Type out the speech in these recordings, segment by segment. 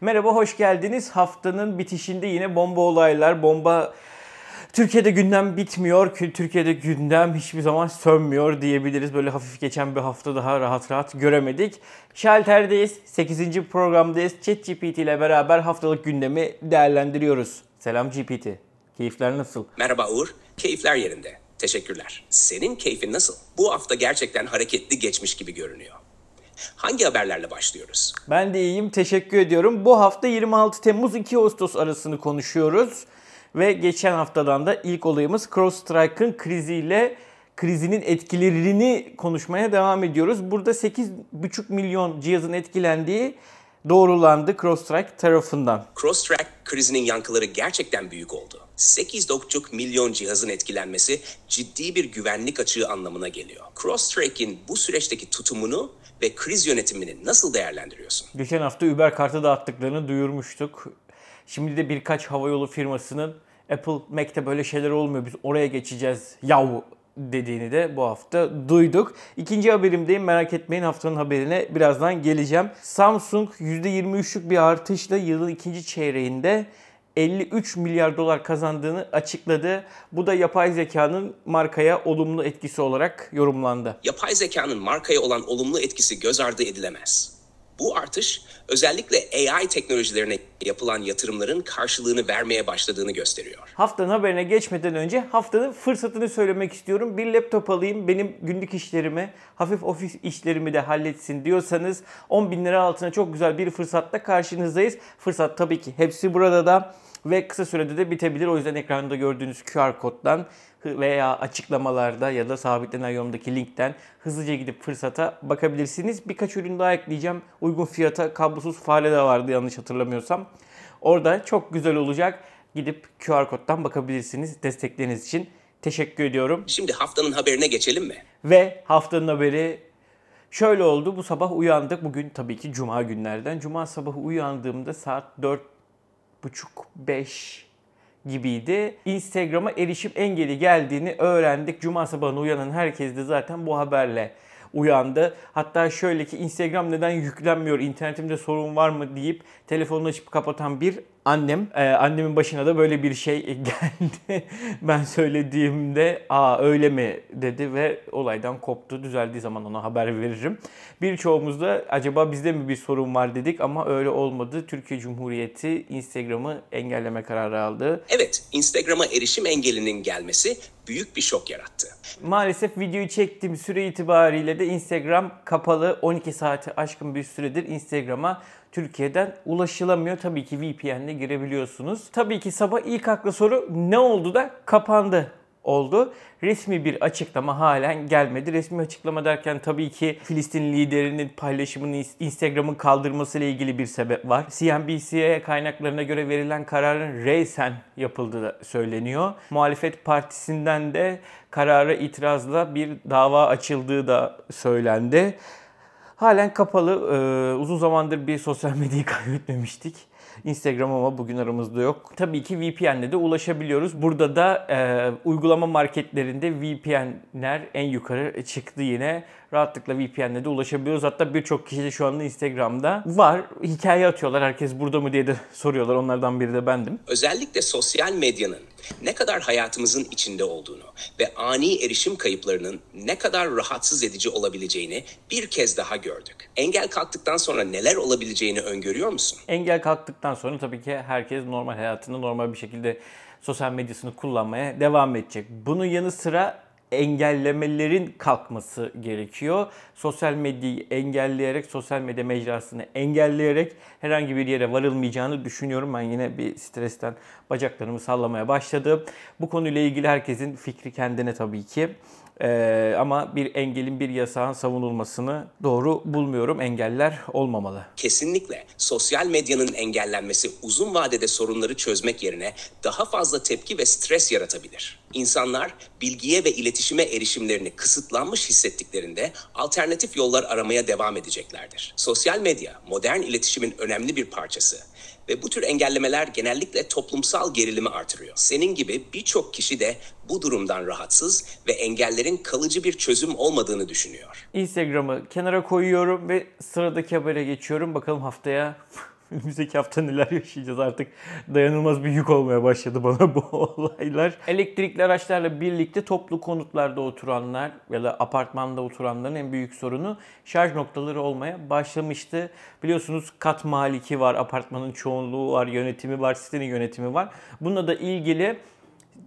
Merhaba, hoş geldiniz. Haftanın bitişinde yine bomba olaylar, bomba... Türkiye'de gündem bitmiyor, Türkiye'de gündem hiçbir zaman sönmüyor diyebiliriz. Böyle hafif geçen bir hafta daha rahat rahat göremedik. Şalter'deyiz, 8. programdayız. ChatGPT ile beraber haftalık gündemi değerlendiriyoruz. Selam GPT, keyifler nasıl? Merhaba Uğur, keyifler yerinde. Teşekkürler. Senin keyfin nasıl? Bu hafta gerçekten hareketli geçmiş gibi görünüyor. Hangi haberlerle başlıyoruz? Ben de iyiyim, teşekkür ediyorum. Bu hafta 26 Temmuz 2 Ağustos arasını konuşuyoruz. Ve geçen haftadan da ilk olayımız cross kriziyle krizinin etkilerini konuşmaya devam ediyoruz. Burada 8,5 milyon cihazın etkilendiği doğrulandı Crossstrike tarafından. Crossstrike krizinin yankıları gerçekten büyük oldu. 8,5 milyon cihazın etkilenmesi ciddi bir güvenlik açığı anlamına geliyor. CrossTrack'in bu süreçteki tutumunu ve kriz yönetimini nasıl değerlendiriyorsun? Geçen hafta Uber kartı dağıttıklarını duyurmuştuk. Şimdi de birkaç havayolu firmasının Apple Mac'te böyle şeyler olmuyor biz oraya geçeceğiz yahu dediğini de bu hafta duyduk. İkinci haberimdeyim merak etmeyin haftanın haberine birazdan geleceğim. Samsung %23'lük bir artışla yılın ikinci çeyreğinde 53 milyar dolar kazandığını açıkladı. Bu da yapay zekanın markaya olumlu etkisi olarak yorumlandı. Yapay zekanın markaya olan olumlu etkisi göz ardı edilemez. Bu artış özellikle AI teknolojilerine yapılan yatırımların karşılığını vermeye başladığını gösteriyor. Haftanın haberine geçmeden önce haftanın fırsatını söylemek istiyorum. Bir laptop alayım benim günlük işlerimi, hafif ofis işlerimi de halletsin diyorsanız 10 bin lira altına çok güzel bir fırsatla karşınızdayız. Fırsat tabii ki hepsi burada da ve kısa sürede de bitebilir. O yüzden ekranda gördüğünüz QR koddan veya açıklamalarda ya da sabitlenen yorumdaki linkten hızlıca gidip fırsata bakabilirsiniz. Birkaç ürün daha ekleyeceğim. Uygun fiyata kablosuz fare de vardı yanlış hatırlamıyorsam. Orada çok güzel olacak. Gidip QR koddan bakabilirsiniz destekleriniz için. Teşekkür ediyorum. Şimdi haftanın haberine geçelim mi? Ve haftanın haberi şöyle oldu. Bu sabah uyandık. Bugün tabii ki cuma günlerden. Cuma sabahı uyandığımda saat 4.30-5 gibiydi. Instagram'a erişim engeli geldiğini öğrendik. Cuma sabahına uyanan herkes de zaten bu haberle uyandı. Hatta şöyle ki Instagram neden yüklenmiyor, internetimde sorun var mı deyip telefonunu açıp kapatan bir annem. Ee, annemin başına da böyle bir şey geldi. ben söylediğimde aa öyle mi dedi ve olaydan koptu. Düzeldiği zaman ona haber veririm. Birçoğumuz da acaba bizde mi bir sorun var dedik ama öyle olmadı. Türkiye Cumhuriyeti Instagram'ı engelleme kararı aldı. Evet, Instagram'a erişim engelinin gelmesi büyük bir şok yarattı. Maalesef videoyu çektiğim süre itibariyle de Instagram kapalı 12 saati aşkın bir süredir Instagram'a Türkiye'den ulaşılamıyor. Tabii ki VPN'le girebiliyorsunuz. Tabii ki sabah ilk aklı soru ne oldu da kapandı oldu. Resmi bir açıklama halen gelmedi. Resmi açıklama derken tabii ki Filistin liderinin paylaşımını Instagram'ın kaldırmasıyla ilgili bir sebep var. CNBC'ye kaynaklarına göre verilen kararın reysen yapıldığı söyleniyor. Muhalefet partisinden de karara itirazla bir dava açıldığı da söylendi. Halen kapalı. Ee, uzun zamandır bir sosyal medyayı kaybetmemiştik. Instagram ama bugün aramızda yok. Tabii ki VPN'le de ulaşabiliyoruz. Burada da e, uygulama marketlerinde VPN'ler en yukarı çıktı yine rahatlıkla VPN'le de ulaşabiliyoruz. Hatta birçok kişi de şu anda Instagram'da var. Hikaye atıyorlar. Herkes burada mı diye de soruyorlar. Onlardan biri de bendim. Özellikle sosyal medyanın ne kadar hayatımızın içinde olduğunu ve ani erişim kayıplarının ne kadar rahatsız edici olabileceğini bir kez daha gördük. Engel kalktıktan sonra neler olabileceğini öngörüyor musun? Engel kalktıktan sonra tabii ki herkes normal hayatını normal bir şekilde sosyal medyasını kullanmaya devam edecek. Bunun yanı sıra engellemelerin kalkması gerekiyor. Sosyal medyayı engelleyerek, sosyal medya mecrasını engelleyerek herhangi bir yere varılmayacağını düşünüyorum. Ben yine bir stresten bacaklarımı sallamaya başladım. Bu konuyla ilgili herkesin fikri kendine tabii ki. Ee, ama bir engelin bir yasağın savunulmasını doğru bulmuyorum. Engeller olmamalı. Kesinlikle. Sosyal medyanın engellenmesi uzun vadede sorunları çözmek yerine daha fazla tepki ve stres yaratabilir. İnsanlar bilgiye ve iletişime erişimlerini kısıtlanmış hissettiklerinde alternatif yollar aramaya devam edeceklerdir. Sosyal medya modern iletişimin önemli bir parçası ve bu tür engellemeler genellikle toplumsal gerilimi artırıyor. Senin gibi birçok kişi de bu durumdan rahatsız ve engellerin kalıcı bir çözüm olmadığını düşünüyor. Instagram'ı kenara koyuyorum ve sıradaki habere geçiyorum. Bakalım haftaya önümüzdeki hafta neler yaşayacağız artık dayanılmaz bir yük olmaya başladı bana bu olaylar. Elektrikli araçlarla birlikte toplu konutlarda oturanlar ya da apartmanda oturanların en büyük sorunu şarj noktaları olmaya başlamıştı. Biliyorsunuz kat maliki var, apartmanın çoğunluğu var, yönetimi var, sitenin yönetimi var. Bununla da ilgili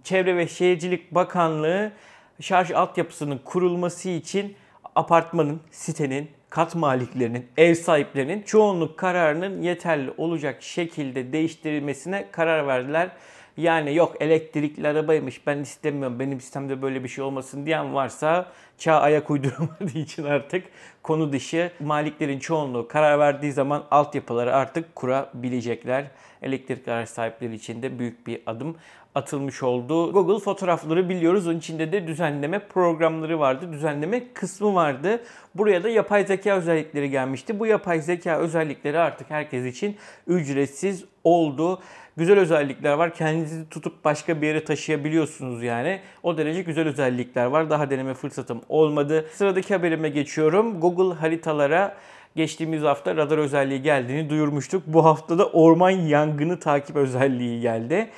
Çevre ve Şehircilik Bakanlığı şarj altyapısının kurulması için apartmanın, sitenin kat maliklerinin, ev sahiplerinin çoğunluk kararının yeterli olacak şekilde değiştirilmesine karar verdiler. Yani yok elektrikli arabaymış ben istemiyorum benim sistemde böyle bir şey olmasın diyen varsa çağ ayak uyduramadığı için artık konu dışı maliklerin çoğunluğu karar verdiği zaman altyapıları artık kurabilecekler. Elektrikli araç sahipleri için de büyük bir adım atılmış oldu. Google fotoğrafları biliyoruz. Onun içinde de düzenleme programları vardı. Düzenleme kısmı vardı. Buraya da yapay zeka özellikleri gelmişti. Bu yapay zeka özellikleri artık herkes için ücretsiz oldu güzel özellikler var. Kendinizi tutup başka bir yere taşıyabiliyorsunuz yani. O derece güzel özellikler var. Daha deneme fırsatım olmadı. Sıradaki haberime geçiyorum. Google haritalara geçtiğimiz hafta radar özelliği geldiğini duyurmuştuk. Bu hafta da orman yangını takip özelliği geldi.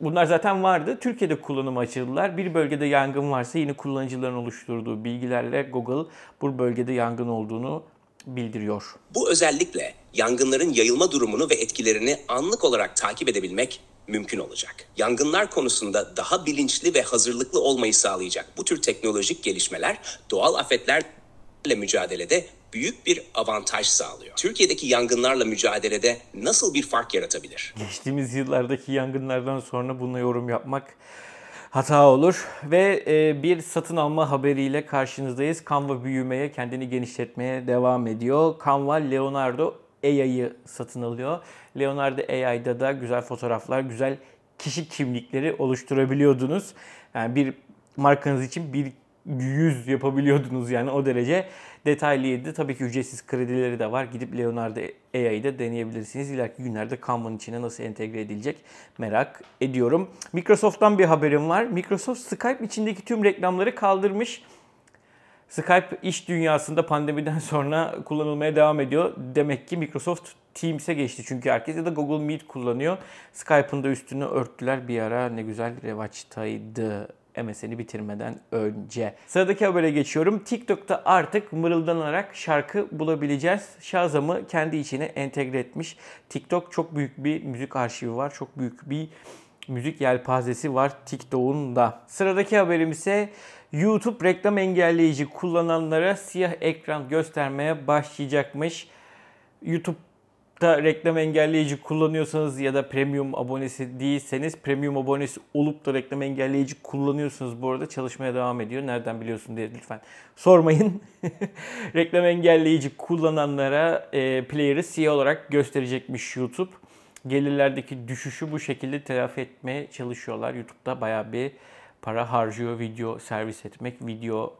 Bunlar zaten vardı. Türkiye'de kullanıma açıldılar. Bir bölgede yangın varsa yine kullanıcıların oluşturduğu bilgilerle Google bu bölgede yangın olduğunu bildiriyor. Bu özellikle yangınların yayılma durumunu ve etkilerini anlık olarak takip edebilmek mümkün olacak. Yangınlar konusunda daha bilinçli ve hazırlıklı olmayı sağlayacak bu tür teknolojik gelişmeler doğal afetlerle mücadelede büyük bir avantaj sağlıyor. Türkiye'deki yangınlarla mücadelede nasıl bir fark yaratabilir? Geçtiğimiz yıllardaki yangınlardan sonra buna yorum yapmak hata olur. Ve e, bir satın alma haberiyle karşınızdayız. Canva büyümeye, kendini genişletmeye devam ediyor. Canva Leonardo AI'yı satın alıyor. Leonardo AI'da da güzel fotoğraflar, güzel kişi kimlikleri oluşturabiliyordunuz. Yani bir markanız için bir 100 yapabiliyordunuz yani o derece detaylıydı. Tabii ki ücretsiz kredileri de var. Gidip Leonardo AI'yi de deneyebilirsiniz. İleriki günlerde Canva'nın içine nasıl entegre edilecek merak ediyorum. Microsoft'tan bir haberim var. Microsoft Skype içindeki tüm reklamları kaldırmış. Skype iş dünyasında pandemiden sonra kullanılmaya devam ediyor. Demek ki Microsoft Teams'e geçti çünkü herkes ya da Google Meet kullanıyor. Skype'ın da üstünü örttüler bir ara ne güzel revaçtaydı MSN'i bitirmeden önce. Sıradaki habere geçiyorum. TikTok'ta artık mırıldanarak şarkı bulabileceğiz. Shazam'ı kendi içine entegre etmiş. TikTok çok büyük bir müzik arşivi var. Çok büyük bir müzik yelpazesi var TikTok'un da. Sıradaki haberim ise YouTube reklam engelleyici kullananlara siyah ekran göstermeye başlayacakmış. YouTube da reklam engelleyici kullanıyorsanız ya da premium abonesi değilseniz premium abonesi olup da reklam engelleyici kullanıyorsunuz bu arada çalışmaya devam ediyor. Nereden biliyorsun diye lütfen sormayın. reklam engelleyici kullananlara e, player'ı siyah e olarak gösterecekmiş YouTube. Gelirlerdeki düşüşü bu şekilde telafi etmeye çalışıyorlar. YouTube'da bayağı bir para harcıyor video servis etmek, video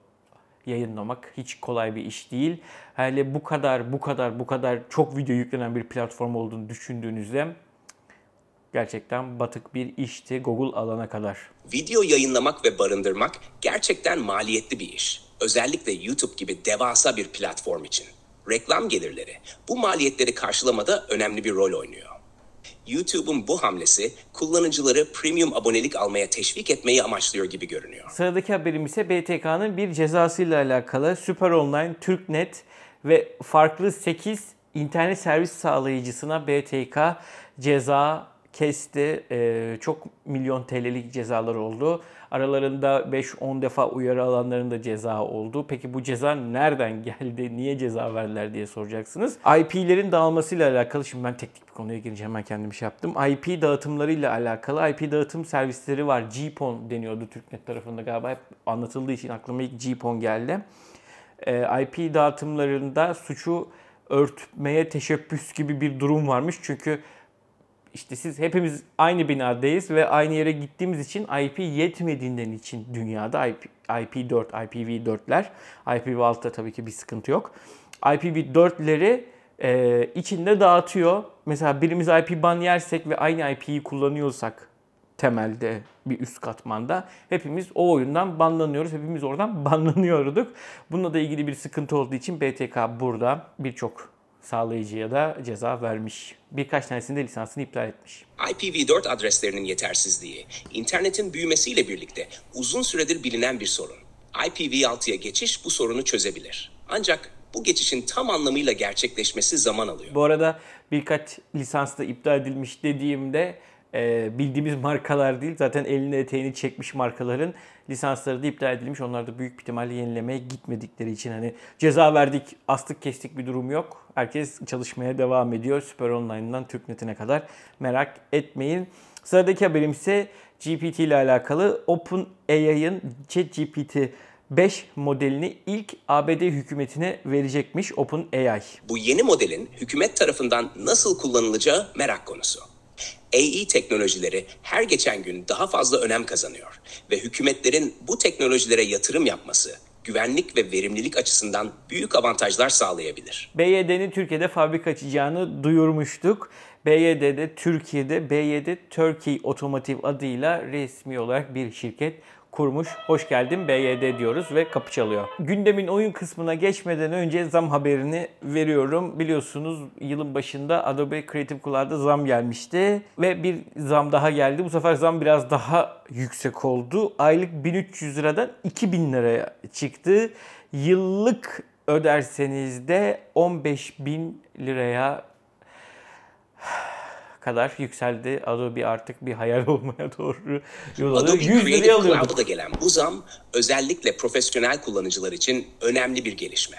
yayınlamak hiç kolay bir iş değil. Hele bu kadar bu kadar bu kadar çok video yüklenen bir platform olduğunu düşündüğünüzde gerçekten batık bir işti Google alana kadar. Video yayınlamak ve barındırmak gerçekten maliyetli bir iş. Özellikle YouTube gibi devasa bir platform için. Reklam gelirleri bu maliyetleri karşılamada önemli bir rol oynuyor. YouTube'un bu hamlesi kullanıcıları premium abonelik almaya teşvik etmeyi amaçlıyor gibi görünüyor. Sıradaki haberim ise BTK'nın bir cezasıyla alakalı. Süper Online, TürkNet ve farklı 8 internet servis sağlayıcısına BTK ceza kesti. Ee, çok milyon TL'lik cezalar oldu. Aralarında 5-10 defa uyarı alanlarında ceza oldu. Peki bu ceza nereden geldi? Niye ceza verdiler diye soracaksınız. IP'lerin dağılmasıyla alakalı şimdi ben teknik bir konuya gireceğim. Ben kendim şey yaptım. IP dağıtımlarıyla alakalı IP dağıtım servisleri var. GPON deniyordu Türknet tarafında galiba. Hep anlatıldığı için aklıma ilk GPON geldi. Ee, IP dağıtımlarında suçu örtmeye teşebbüs gibi bir durum varmış. Çünkü işte siz hepimiz aynı binadayız ve aynı yere gittiğimiz için IP yetmediğinden için dünyada IP, IP4, IPv4'ler, IPv6'da tabii ki bir sıkıntı yok. IPv4'leri e, içinde dağıtıyor. Mesela birimiz IP ban yersek ve aynı IP'yi kullanıyorsak temelde bir üst katmanda hepimiz o oyundan banlanıyoruz. Hepimiz oradan banlanıyorduk. Bununla da ilgili bir sıkıntı olduğu için BTK burada birçok sağlayıcıya da ceza vermiş. Birkaç tanesinde lisansını iptal etmiş. IPv4 adreslerinin yetersizliği, internetin büyümesiyle birlikte uzun süredir bilinen bir sorun. IPv6'ya geçiş bu sorunu çözebilir. Ancak bu geçişin tam anlamıyla gerçekleşmesi zaman alıyor. Bu arada birkaç lisans da iptal edilmiş dediğimde e, bildiğimiz markalar değil. Zaten elini eteğini çekmiş markaların lisansları da iptal edilmiş. Onlar da büyük ihtimalle yenilemeye gitmedikleri için hani ceza verdik, astık kestik bir durum yok. Herkes çalışmaya devam ediyor. Süper Online'dan TürkNet'ine kadar merak etmeyin. Sıradaki haberim ise GPT ile alakalı Open OpenAI'ın ChatGPT 5 modelini ilk ABD hükümetine verecekmiş OpenAI. Bu yeni modelin hükümet tarafından nasıl kullanılacağı merak konusu. AI teknolojileri her geçen gün daha fazla önem kazanıyor ve hükümetlerin bu teknolojilere yatırım yapması güvenlik ve verimlilik açısından büyük avantajlar sağlayabilir. BYD'nin Türkiye'de fabrika açacağını duyurmuştuk. BYD'de Türkiye'de BYD Turkey Otomotiv adıyla resmi olarak bir şirket kurmuş. Hoş geldin BYD diyoruz ve kapı çalıyor. Gündemin oyun kısmına geçmeden önce zam haberini veriyorum. Biliyorsunuz yılın başında Adobe Creative Cloud'da zam gelmişti ve bir zam daha geldi. Bu sefer zam biraz daha yüksek oldu. Aylık 1300 liradan 2000 liraya çıktı. Yıllık öderseniz de 15.000 liraya kadar yükseldi. Adobe artık bir hayal olmaya doğru yol alıyor. Adobe 100 liraya alıyorduk. gelen bu zam özellikle profesyonel kullanıcılar için önemli bir gelişme.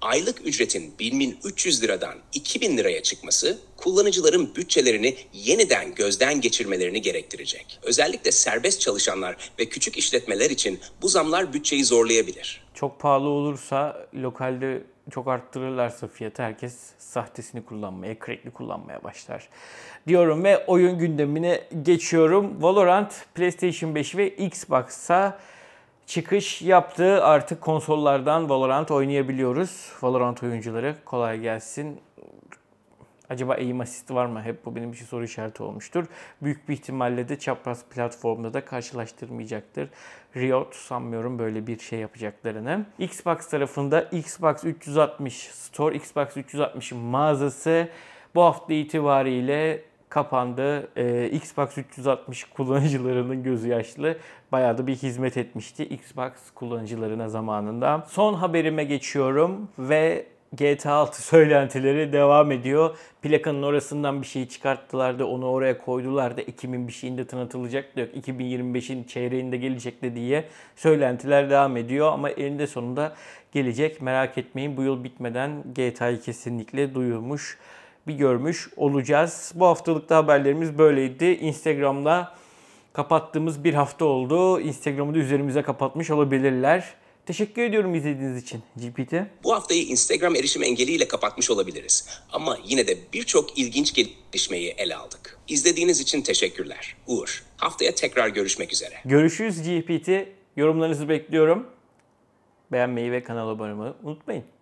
Aylık ücretin 1300 liradan 2000 liraya çıkması kullanıcıların bütçelerini yeniden gözden geçirmelerini gerektirecek. Özellikle serbest çalışanlar ve küçük işletmeler için bu zamlar bütçeyi zorlayabilir. Çok pahalı olursa lokalde çok arttırırlarsa fiyatı herkes sahtesini kullanmaya, crackli kullanmaya başlar diyorum ve oyun gündemine geçiyorum. Valorant PlayStation 5 ve Xbox'a çıkış yaptı. Artık konsollardan Valorant oynayabiliyoruz. Valorant oyuncuları kolay gelsin. Acaba eğim asisti var mı? Hep bu benim için soru işareti olmuştur. Büyük bir ihtimalle de çapraz platformda da karşılaştırmayacaktır. Riot sanmıyorum böyle bir şey yapacaklarını. Xbox tarafında Xbox 360 Store, Xbox 360 mağazası bu hafta itibariyle kapandı. Ee, Xbox 360 kullanıcılarının gözü yaşlı. Bayağı da bir hizmet etmişti Xbox kullanıcılarına zamanında. Son haberime geçiyorum ve GTA 6 söylentileri devam ediyor. Plakanın orasından bir şey çıkarttılar da onu oraya koydular da 2000 bir şeyinde tanıtılacak da yok. 2025'in çeyreğinde gelecek de diye söylentiler devam ediyor ama elinde sonunda gelecek. Merak etmeyin bu yıl bitmeden GTA'yı kesinlikle duyurmuş bir görmüş olacağız. Bu haftalıkta haberlerimiz böyleydi. Instagram'da kapattığımız bir hafta oldu. Instagram'ı da üzerimize kapatmış olabilirler. Teşekkür ediyorum izlediğiniz için GPT. Bu haftayı Instagram erişim engeliyle kapatmış olabiliriz. Ama yine de birçok ilginç gelişmeyi ele aldık. İzlediğiniz için teşekkürler. Uğur, haftaya tekrar görüşmek üzere. Görüşürüz GPT. Yorumlarınızı bekliyorum. Beğenmeyi ve kanala abone olmayı unutmayın.